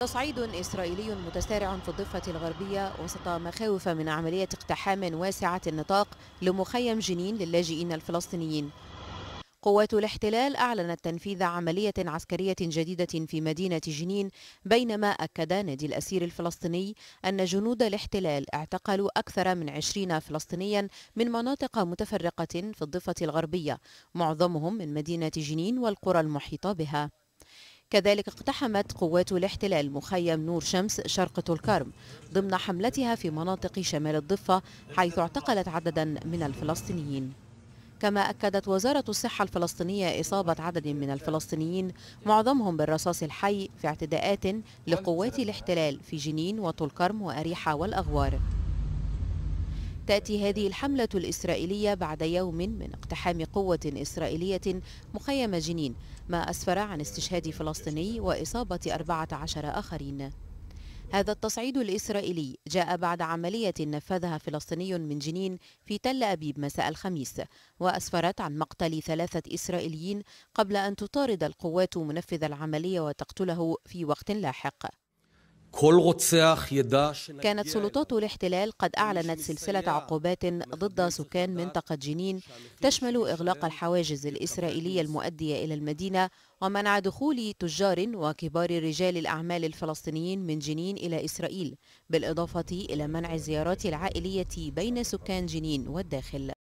تصعيد إسرائيلي متسارع في الضفة الغربية وسط مخاوف من عملية اقتحام واسعة النطاق لمخيم جنين للاجئين الفلسطينيين قوات الاحتلال أعلنت تنفيذ عملية عسكرية جديدة في مدينة جنين بينما أكد نادي الأسير الفلسطيني أن جنود الاحتلال اعتقلوا أكثر من عشرين فلسطينيا من مناطق متفرقة في الضفة الغربية معظمهم من مدينة جنين والقرى المحيطة بها كذلك اقتحمت قوات الاحتلال مخيم نور شمس شرق الكرم ضمن حملتها في مناطق شمال الضفة حيث اعتقلت عددا من الفلسطينيين كما أكدت وزارة الصحة الفلسطينية إصابة عدد من الفلسطينيين معظمهم بالرصاص الحي في اعتداءات لقوات الاحتلال في جنين وطولكرم وأريحة والأغوار تأتي هذه الحملة الإسرائيلية بعد يوم من اقتحام قوة إسرائيلية مخيم جنين ما أسفر عن استشهاد فلسطيني وإصابة 14 آخرين هذا التصعيد الإسرائيلي جاء بعد عملية نفذها فلسطيني من جنين في تل أبيب مساء الخميس وأسفرت عن مقتل ثلاثة إسرائيليين قبل أن تطارد القوات منفذ العملية وتقتله في وقت لاحق كانت سلطات الاحتلال قد أعلنت سلسلة عقوبات ضد سكان منطقة جنين تشمل إغلاق الحواجز الإسرائيلية المؤدية إلى المدينة ومنع دخول تجار وكبار رجال الأعمال الفلسطينيين من جنين إلى إسرائيل بالإضافة إلى منع الزيارات العائلية بين سكان جنين والداخل